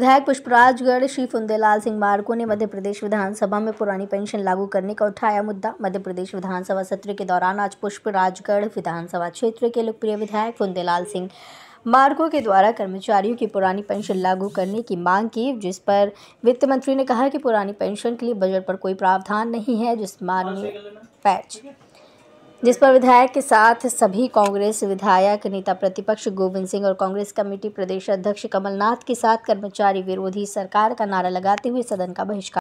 विधायक पुष्पराजगढ़ श्री फुंदेलाल सिंह मार्को ने मध्य प्रदेश विधानसभा में पुरानी पेंशन लागू करने का उठाया मुद्दा मध्य प्रदेश विधानसभा सत्र के दौरान आज पुष्पराजगढ़ विधानसभा क्षेत्र के लोकप्रिय विधायक फुंदेलाल सिंह मार्को के द्वारा कर्मचारियों की पुरानी पेंशन लागू करने की मांग की जिस पर वित्त मंत्री ने कहा कि पुरानी पेंशन के लिए बजट पर कोई प्रावधान नहीं है जिस में पैच जिस पर विधायक के साथ सभी कांग्रेस विधायक नेता प्रतिपक्ष गोविंद सिंह और कांग्रेस कमेटी प्रदेश अध्यक्ष कमलनाथ के साथ कर्मचारी विरोधी सरकार का नारा लगाते हुए सदन का बहिष्कार